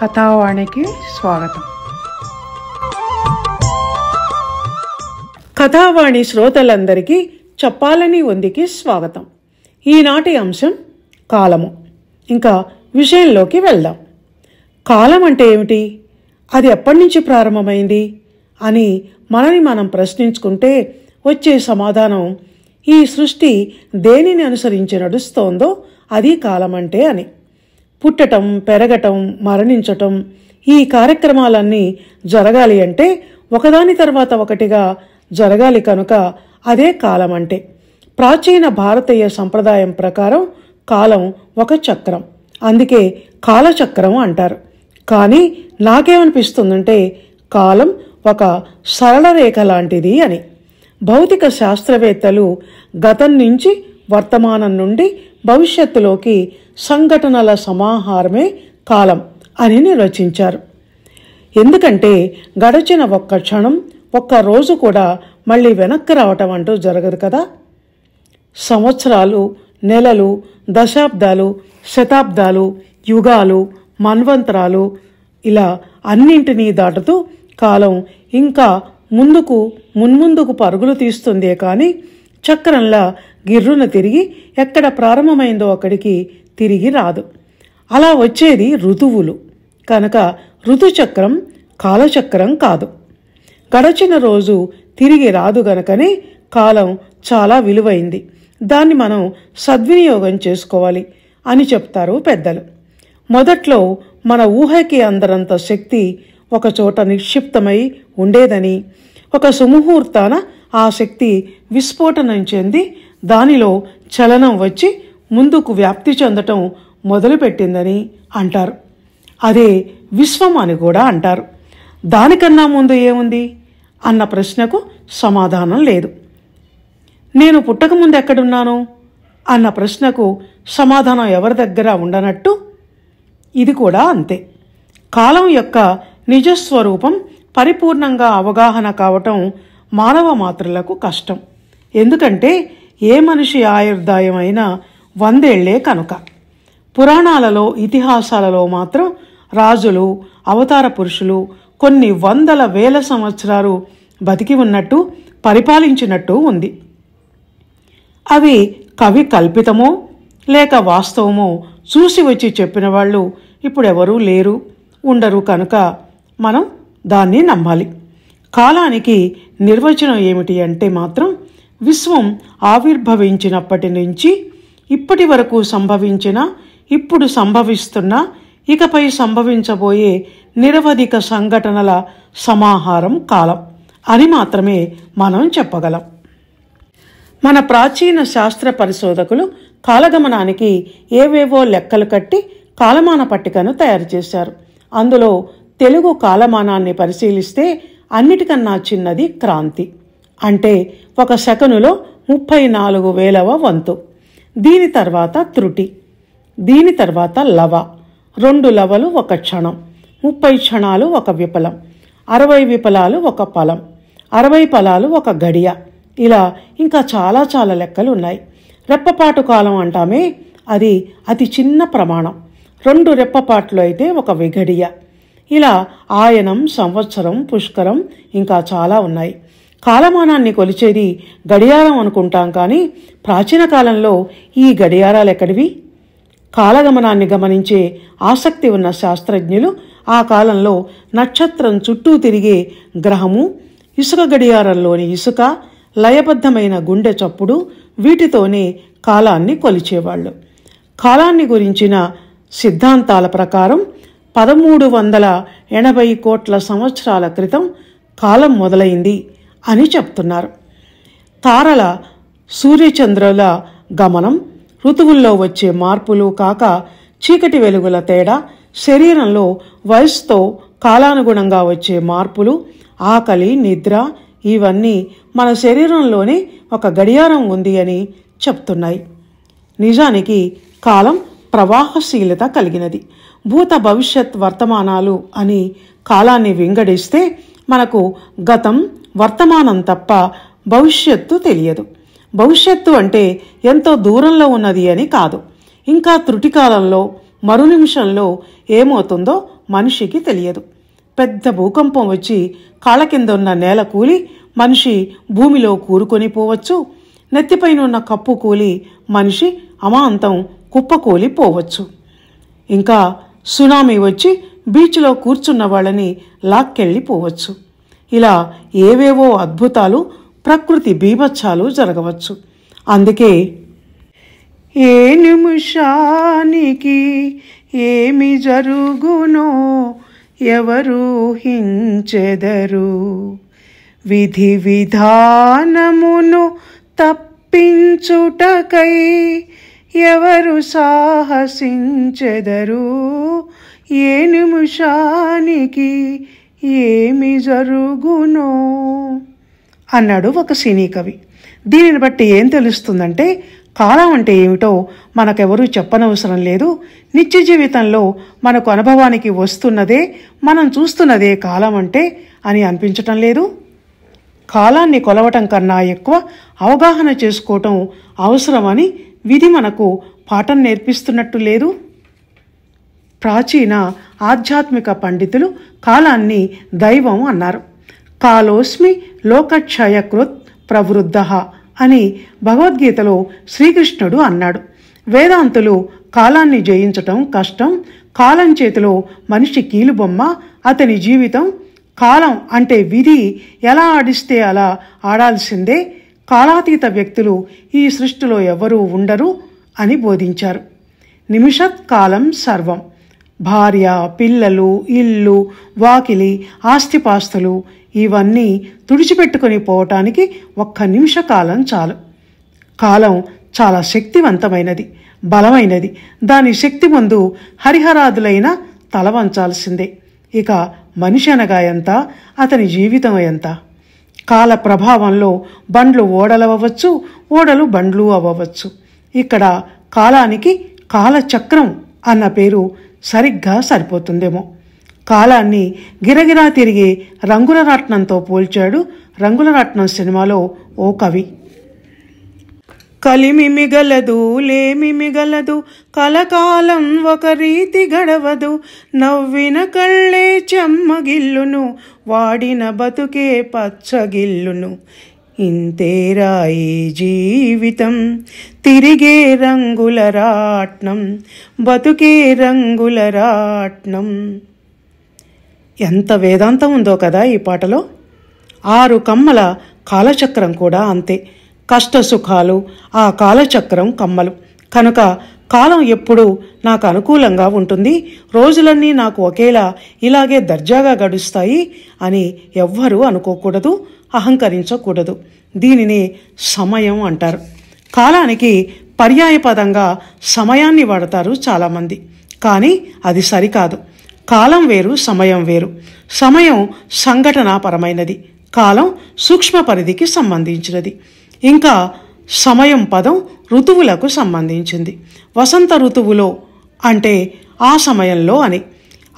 కథావాణికి స్వాగతం కథావాణి శ్రోతలందరికీ చెప్పాలని ఉందికి స్వాగతం ఈనాటి అంశం కాలము ఇంకా విషయంలోకి వెళ్దాం కాలం అంటే ఏమిటి అది ఎప్పటి నుంచి ప్రారంభమైంది అని మనని మనం ప్రశ్నించుకుంటే వచ్చే సమాధానం ఈ సృష్టి దేనిని అనుసరించి నడుస్తోందో అది కాలమంటే అని పుట్టటం పెరగటం మరణించటం ఈ కార్యక్రమాలన్నీ జరగాలి అంటే ఒకదాని తర్వాత ఒకటిగా జరగాలి కనుక అదే కాలం అంటే ప్రాచీన భారతీయ సంప్రదాయం ప్రకారం కాలం ఒక చక్రం అందుకే కాలచక్రం అంటారు కానీ నాకేమనిపిస్తుందంటే కాలం ఒక సరళ రేఖ లాంటిది అని భౌతిక శాస్త్రవేత్తలు గతం నుంచి వర్తమానం నుండి భవిష్యత్తులోకి సంఘటనల సమాహారమే కాలం అని నిర్వచించారు ఎందుకంటే గడచిన ఒక్క క్షణం ఒక్క రోజు కూడా మళ్ళీ వెనక్కి రావటం అంటూ జరగదు కదా సంవత్సరాలు నెలలు దశాబ్దాలు శతాబ్దాలు యుగాలు మన్వంతరాలు ఇలా అన్నింటినీ దాటుతూ కాలం ఇంకా ముందుకు మున్ముందుకు పరుగులు తీస్తుందే కానీ చక్రంలా గిర్రున తిరిగి ఎక్కడ ప్రారంభమైందో అక్కడికి తిరిగి రాదు అలా వచ్చేది ఋతువులు కనుక ఋతుచక్రం కాలచక్రం కాదు గడచిన రోజు తిరిగి రాదు గనకనే కాలం చాలా విలువైంది దాన్ని మనం సద్వినియోగం చేసుకోవాలి అని చెప్తారు పెద్దలు మొదట్లో మన ఊహకి అందరంత శక్తి ఒకచోట నిక్షిప్తమై ఉండేదని ఒక సుముహూర్తాన ఆ శక్తి విస్ఫోటనం చెంది దానిలో చలనం వచ్చి ముందుకు వ్యాప్తి చెందటం మొదలుపెట్టిందని అంటారు అదే విశ్వం అని కూడా అంటారు దానికన్నా ముందు ఏముంది అన్న ప్రశ్నకు సమాధానం లేదు నేను పుట్టకముందు ఎక్కడున్నాను అన్న ప్రశ్నకు సమాధానం ఎవరి దగ్గర ఉండనట్టు ఇది కూడా అంతే కాలం యొక్క నిజస్వరూపం పరిపూర్ణంగా అవగాహన కావటం మానవ మాత్రలకు కష్టం ఎందుకంటే ఏ మనిషి ఆయుర్దాయం అయినా వందేళ్లే కనుక పురాణాలలో ఇతిహాసాలలో మాత్రం రాజులు అవతార పురుషులు కొన్ని వందల వేల సంవత్సరాలు బతికి ఉన్నట్టు పరిపాలించినట్టు ఉంది అవి కవి కల్పితమో లేక వాస్తవమో చూసి వచ్చి చెప్పిన వాళ్ళు ఇప్పుడెవరూ లేరు ఉండరు కనుక మనం దాన్ని నమ్మాలి కాలానికి నిర్వచనం ఏమిటి అంటే మాత్రం విశ్వం ఆవిర్భవించినప్పటి నుంచి ఇప్పటి వరకు సంభవించిన ఇప్పుడు సంభవిస్తున్న ఇకపై సంభవించబోయే నిరవధిక సంఘటనల సమాహారం కాలం అని మాత్రమే మనం చెప్పగలం మన ప్రాచీన శాస్త్ర పరిశోధకులు కాలగమనానికి ఏవేవో లెక్కలు కట్టి కాలమాన పట్టికను తయారు చేశారు అందులో తెలుగు కాలమానాన్ని పరిశీలిస్తే అన్నిటికన్నా చిన్నది క్రాంతి అంటే ఒక సెకనులో ముప్పై నాలుగు వేలవ వంతు దీని తర్వాత త్రుటి దీని తర్వాత లవ రెండు లవలు ఒక క్షణం ముప్పై క్షణాలు ఒక విఫలం అరవై విఫలాలు ఒక ఫలం అరవై ఫలాలు ఒక గడియ ఇలా ఇంకా చాలా చాలా లెక్కలు ఉన్నాయి రెప్పపాటు కాలం అంటామే అది అతి చిన్న ప్రమాణం రెండు రెప్పపాట్లు అయితే ఒక విఘడియ ఇలా ఆయనం సంవత్సరం పుష్కరం ఇంకా చాలా ఉన్నాయి కాలమానాన్ని కొలిచేది గడియారం అనుకుంటాం కానీ ప్రాచీన కాలంలో ఈ గడియారాలు ఎక్కడివి కాలగమనాన్ని గమనించే ఆసక్తి ఉన్న శాస్త్రజ్ఞులు ఆ కాలంలో నక్షత్రం చుట్టూ తిరిగే గ్రహము ఇసుక గడియారంలోని ఇసుక లయబద్ధమైన గుండె చప్పుడు వీటితోనే కాలాన్ని కొలిచేవాళ్ళు కాలాన్ని గురించిన సిద్ధాంతాల ప్రకారం పదమూడు వందల ఎనభై కోట్ల సంవత్సరాల క్రితం కాలం మొదలైంది అని చెప్తున్నారు తారల సూర్యచంద్రుల గమనం ఋతువుల్లో వచ్చే మార్పులు కాక చీకటి వెలుగుల తేడా శరీరంలో వయసుతో కాలానుగుణంగా వచ్చే మార్పులు ఆకలి నిద్ర ఇవన్నీ మన శరీరంలోనే ఒక గడియారం ఉంది అని చెప్తున్నాయి నిజానికి కాలం ప్రవాహశీలత కలిగినది భూత భవిష్యత్ వర్తమానాలు అని కాలాన్ని వింగడిస్తే మనకు గతం వర్తమానం తప్ప భవిష్యత్తు తెలియదు భవిష్యత్తు అంటే ఎంతో దూరంలో ఉన్నది అని కాదు ఇంకా త్రుటికాలంలో మరు నిమిషంలో ఏమవుతుందో మనిషికి తెలియదు పెద్ద భూకంపం వచ్చి కాళ్ళ కింద ఉన్న నేల కూలి మనిషి భూమిలో కూరుకొని పోవచ్చు నెత్తిపైనున్న కప్పు కూలి మనిషి అమాంతం కుప్పకూలి పోవచ్చు ఇంకా సునామీ వచ్చి బీచ్లో కూర్చున్న వాళ్ళని లాక్కెళ్ళిపోవచ్చు ఇలా ఏవేవో అద్భుతాలు ప్రకృతి బీభత్సాలు జరగవచ్చు అందుకే ఏ నిమిషానికి ఏమి జరుగునో ఎవరు హించెదరు విధి విధానమును తప్పించుటకై ఎవరు సాహసించెదరు ఏ నిమిషానికి ఏమి జరుగునో అన్నాడు ఒక సినీ కవి దీనిని బట్టి ఏం తెలుస్తుందంటే కాలం అంటే ఏమిటో మనకెవరూ చెప్పనవసరం లేదు నిత్య జీవితంలో మనకు అనుభవానికి వస్తున్నదే మనం చూస్తున్నదే కాలం అంటే అని అనిపించటం లేదు కాలాన్ని కొలవటం కన్నా ఎక్కువ అవగాహన చేసుకోవటం అవసరమని విధి మనకు పాఠం నేర్పిస్తున్నట్టు లేదు ప్రాచీన ఆధ్యాత్మిక పండితులు కాలాన్ని దైవం అన్నారు కాలోస్మి లోకక్షయకృత్ ప్రవృద్ధ అని భగవద్గీతలో శ్రీకృష్ణుడు అన్నాడు వేదాంతులు కాలాన్ని జయించటం కష్టం కాలం చేతిలో మనిషి కీలుబొమ్మ అతని జీవితం కాలం అంటే విధి ఎలా ఆడిస్తే అలా ఆడాల్సిందే కాలాతీత వ్యక్తులు ఈ సృష్టిలో ఎవరూ ఉండరు అని బోధించారు నిమిషత్ కాలం సర్వం భార్య పిల్లలు ఇల్లు వాకిలి ఆస్తిపాస్తులు ఇవన్నీ తుడిచిపెట్టుకుని పోవటానికి ఒక్క నిమిష కాలం చాలు కాలం చాలా శక్తివంతమైనది బలమైనది దాని శక్తి ముందు హరిహరాదులైన తల వంచాల్సిందే ఇక మనిషి అనగా ఎంత అతని జీవితం ఎంత కాల ప్రభావంలో బండ్లు ఓడలు అవ్వచ్చు ఓడలు బండ్లు అవ్వవచ్చు ఇక్కడ కాలానికి కాలచక్రం అన్న పేరు సరిగ్గా సరిపోతుందేమో కాలాన్ని గిరగిరా తిరిగే రంగుల రత్నంతో పోల్చాడు రంగుల రత్నం సినిమాలో ఓ కవి కలిమి మిగలదు లేమి మిగలదు కలకాలం ఒక రీతి గడవదు నవ్విన కళ్ళే చెమ్మగిల్లును వాడిన బతుకే పచ్చగిల్లును ఇంతేరాయి జీవితం తిరిగే రంగుల రాట్నం బతుకే రంగుల రాట్నం ఎంత వేదాంతం ఉందో కదా ఈ పాటలో ఆరు కమ్మల కాలచక్రం కూడా అంతే కష్టసుఖాలు ఆ కాలచక్రం కమ్మలు కనుక కాలం ఎప్పుడూ నాకు అనుకూలంగా ఉంటుంది రోజులన్నీ నాకు ఒకేలా ఇలాగే దర్జాగా గడుస్తాయి అని ఎవ్వరూ అనుకోకూడదు అహంకరించకూడదు దీనిని సమయం అంటారు కాలానికి పర్యాయపదంగా సమయాన్ని వాడతారు చాలామంది కానీ అది సరికాదు కాలం వేరు సమయం వేరు సమయం సంఘటనాపరమైనది కాలం సూక్ష్మ పరిధికి సంబంధించినది ఇంకా సమయం పదం ఋతువులకు సంబంధించింది వసంత ఋతువులో అంటే ఆ సమయంలో అని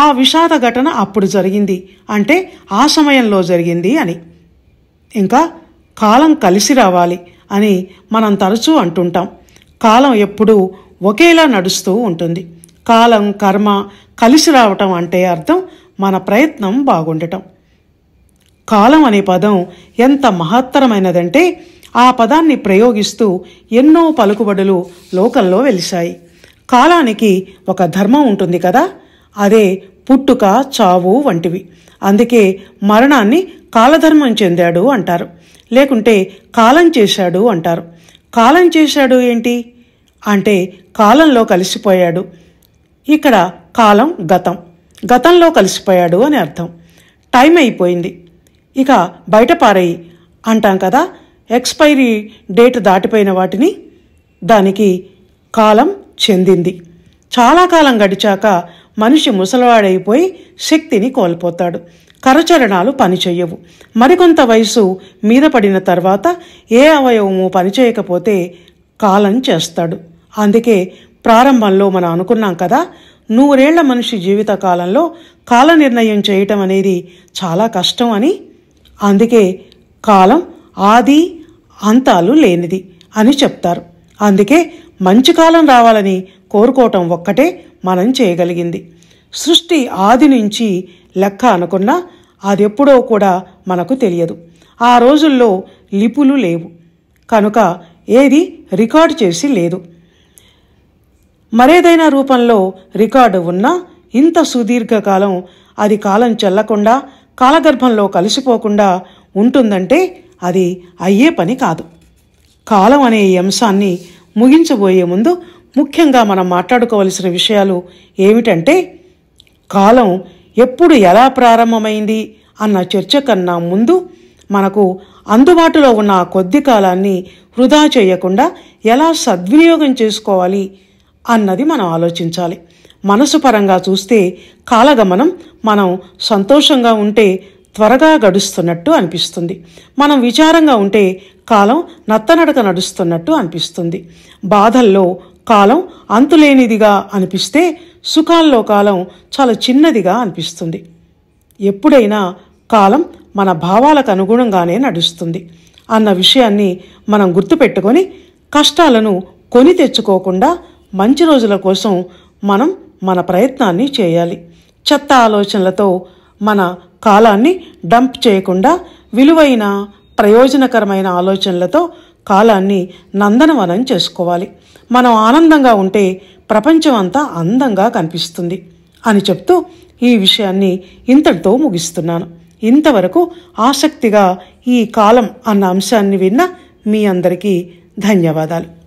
ఆ విషాద ఘటన అప్పుడు జరిగింది అంటే ఆ సమయంలో జరిగింది అని ఇంకా కాలం కలిసి రావాలి అని మనం తరచూ అంటుంటాం కాలం ఎప్పుడూ ఒకేలా నడుస్తూ ఉంటుంది కాలం కర్మ కలిసి రావటం అంటే అర్థం మన ప్రయత్నం బాగుండటం కాలం అనే పదం ఎంత మహత్తరమైనదంటే ఆ పదాన్ని ప్రయోగిస్తూ ఎన్నో పలుకుబడులు లోకంలో వెలిశాయి కాలానికి ఒక ధర్మం ఉంటుంది కదా అదే పుట్టుక చావు వంటివి అందుకే మరణాన్ని కాలధర్మం చెందాడు అంటారు లేకుంటే కాలం చేశాడు అంటారు కాలం చేశాడు ఏంటి అంటే కాలంలో కలిసిపోయాడు ఇక్కడ కాలం గతం గతంలో కలిసిపోయాడు అని అర్థం టైం అయిపోయింది ఇక బయట పారేయి అంటాం కదా ఎక్స్పైరీ డేట్ దాటిపోయిన వాటిని దానికి కాలం చెందింది చాలా కాలం గడిచాక మనిషి ముసలివాడైపోయి శక్తిని కోల్పోతాడు కరచరణాలు పనిచేయవు మరికొంత వయసు మీద పడిన తర్వాత ఏ అవయవము పనిచేయకపోతే కాలం చేస్తాడు అందుకే ప్రారంభంలో మనం అనుకున్నాం కదా నూరేళ్ల మనిషి జీవిత కాలంలో కాల నిర్ణయం చేయటం అనేది చాలా కష్టం అని అందుకే కాలం ఆది అంతాలు లేనిది అని చెప్తారు అందుకే మంచి కాలం రావాలని కోరుకోవటం ఒక్కటే మనం చేయగలిగింది సృష్టి ఆది నుంచి లెక్క అనుకున్నా అదెప్పుడో కూడా మనకు తెలియదు ఆ రోజుల్లో లిపులు లేవు కనుక ఏది రికార్డు చేసి లేదు మరేదైనా రూపంలో రికార్డు ఉన్నా ఇంత సుదీర్ఘకాలం అది కాలం చెల్లకుండా కాలగర్భంలో కలిసిపోకుండా ఉంటుందంటే అది అయ్యే పని కాదు కాలం అనే ఈ అంశాన్ని ముగించబోయే ముందు ముఖ్యంగా మనం మాట్లాడుకోవలసిన విషయాలు ఏమిటంటే కాలం ఎప్పుడు ఎలా ప్రారంభమైంది అన్న చర్చ కన్నా ముందు మనకు అందుబాటులో ఉన్న కొద్ది కాలాన్ని వృధా చేయకుండా ఎలా సద్వినియోగం చేసుకోవాలి అన్నది మనం ఆలోచించాలి మనసు పరంగా చూస్తే కాలగమనం మనం సంతోషంగా ఉంటే త్వరగా గడుస్తున్నట్టు అనిపిస్తుంది మనం విచారంగా ఉంటే కాలం నత్తనడక నడుస్తున్నట్టు అనిపిస్తుంది బాధల్లో కాలం అంతులేనిదిగా అనిపిస్తే సుఖాల్లో కాలం చాలా చిన్నదిగా అనిపిస్తుంది ఎప్పుడైనా కాలం మన భావాలకు అనుగుణంగానే నడుస్తుంది అన్న విషయాన్ని మనం గుర్తుపెట్టుకొని కష్టాలను కొని తెచ్చుకోకుండా మంచి రోజుల కోసం మనం మన ప్రయత్నాన్ని చేయాలి చెత్త ఆలోచనలతో మన కాలాన్ని డంప్ చేయకుండా విలువైన ప్రయోజనకరమైన ఆలోచనలతో కాలాన్ని నందనవనం చేసుకోవాలి మనం ఆనందంగా ఉంటే ప్రపంచం అంతా అందంగా కనిపిస్తుంది అని చెప్తూ ఈ విషయాన్ని ఇంతటితో ముగిస్తున్నాను ఇంతవరకు ఆసక్తిగా ఈ కాలం అన్న అంశాన్ని విన్న మీ అందరికీ ధన్యవాదాలు